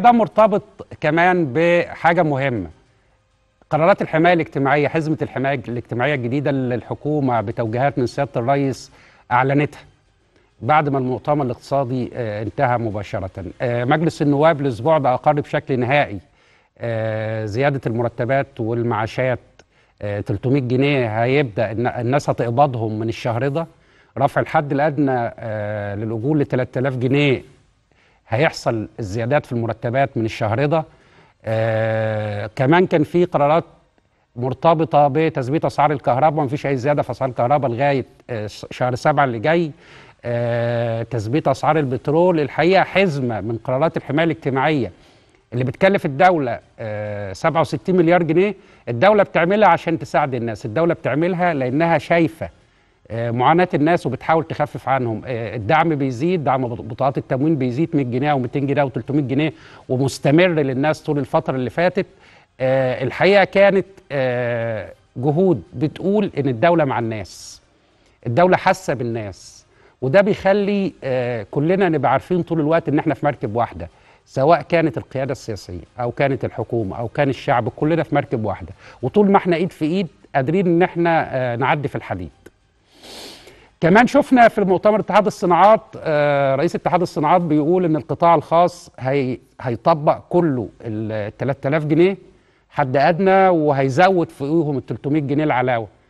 ده مرتبط كمان بحاجة مهمة قرارات الحماية الاجتماعية حزمة الحماية الاجتماعية الجديدة اللي الحكومة بتوجيهات من سيادة الرئيس أعلنتها بعد ما المؤتمر الاقتصادي آه، انتهى مباشرة آه، مجلس النواب الأسبوع ده أقر بشكل نهائي آه، زيادة المرتبات والمعاشات 300 جنيه هيبدأ الناس هتقبضهم من الشهر ده رفع الحد الأدنى للأجور ل 3000 جنيه هيحصل الزيادات في المرتبات من الشهر ده آه كمان كان في قرارات مرتبطه بتثبيت اسعار الكهرباء ومفيش اي زياده في اسعار الكهرباء لغايه آه، شهر سبعة اللي جاي آه تثبيت اسعار البترول الحقيقه حزمه من قرارات الحمايه الاجتماعيه اللي بتكلف الدولة 67 آه، مليار جنيه الدولة بتعملها عشان تساعد الناس الدولة بتعملها لأنها شايفة آه، معاناه الناس وبتحاول تخفف عنهم آه، الدعم بيزيد دعم بطاقات التموين بيزيد 100 جنيه و200 جنيه و300 جنيه ومستمر للناس طول الفتره اللي فاتت آه، الحقيقه كانت جهود بتقول ان الدوله مع الناس الدوله حاسه بالناس وده بيخلي كلنا نبقى عارفين طول الوقت ان احنا في مركب واحده سواء كانت القياده السياسيه او كانت الحكومه او كان الشعب كلنا في مركب واحده وطول ما احنا ايد في ايد قادرين ان احنا نعدي في الحديد كمان شفنا في مؤتمر اتحاد الصناعات آه، رئيس اتحاد الصناعات بيقول ان القطاع الخاص هي هيطبق كله ال 3000 جنيه حد ادنى وهيزود فوقهم ال 300 جنيه العلاوه